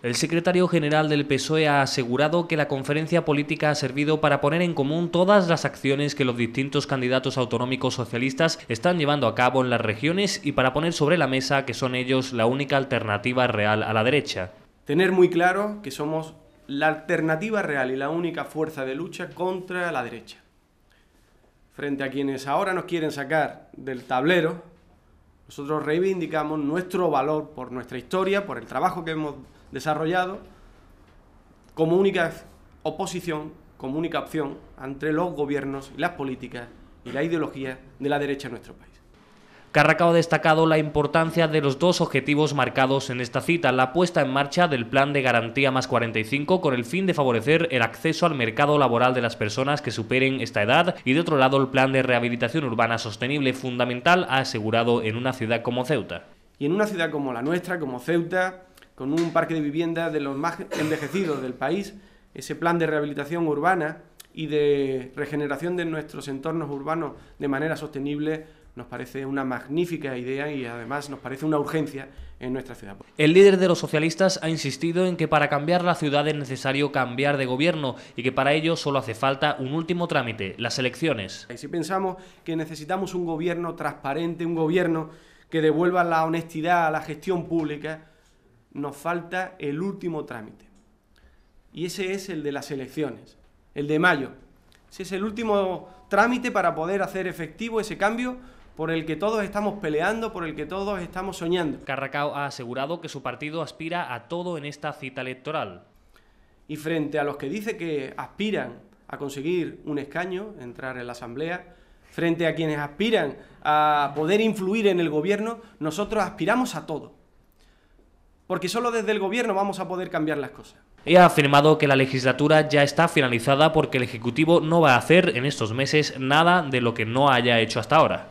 El secretario general del PSOE ha asegurado que la conferencia política ha servido para poner en común todas las acciones que los distintos candidatos autonómicos socialistas están llevando a cabo en las regiones y para poner sobre la mesa que son ellos la única alternativa real a la derecha. Tener muy claro que somos la alternativa real y la única fuerza de lucha contra la derecha. Frente a quienes ahora nos quieren sacar del tablero, nosotros reivindicamos nuestro valor por nuestra historia, por el trabajo que hemos desarrollado, como única oposición, como única opción entre los gobiernos y las políticas y la ideología de la derecha en nuestro país. Carracao ha destacado la importancia de los dos objetivos marcados en esta cita, la puesta en marcha del Plan de Garantía más 45 con el fin de favorecer el acceso al mercado laboral de las personas que superen esta edad y de otro lado el Plan de Rehabilitación Urbana Sostenible fundamental ha asegurado en una ciudad como Ceuta. Y en una ciudad como la nuestra, como Ceuta, con un parque de viviendas de los más envejecidos del país, ese plan de rehabilitación urbana y de regeneración de nuestros entornos urbanos de manera sostenible nos parece una magnífica idea y además nos parece una urgencia en nuestra ciudad. El líder de los socialistas ha insistido en que para cambiar la ciudad es necesario cambiar de gobierno y que para ello solo hace falta un último trámite, las elecciones. si pensamos que necesitamos un gobierno transparente, un gobierno que devuelva la honestidad a la gestión pública, nos falta el último trámite. Y ese es el de las elecciones, el de mayo. Ese es el último trámite para poder hacer efectivo ese cambio por el que todos estamos peleando, por el que todos estamos soñando. Carracao ha asegurado que su partido aspira a todo en esta cita electoral. Y frente a los que dice que aspiran a conseguir un escaño, entrar en la Asamblea, frente a quienes aspiran a poder influir en el gobierno, nosotros aspiramos a todo. Porque solo desde el gobierno vamos a poder cambiar las cosas. Y ha afirmado que la legislatura ya está finalizada porque el Ejecutivo no va a hacer en estos meses nada de lo que no haya hecho hasta ahora.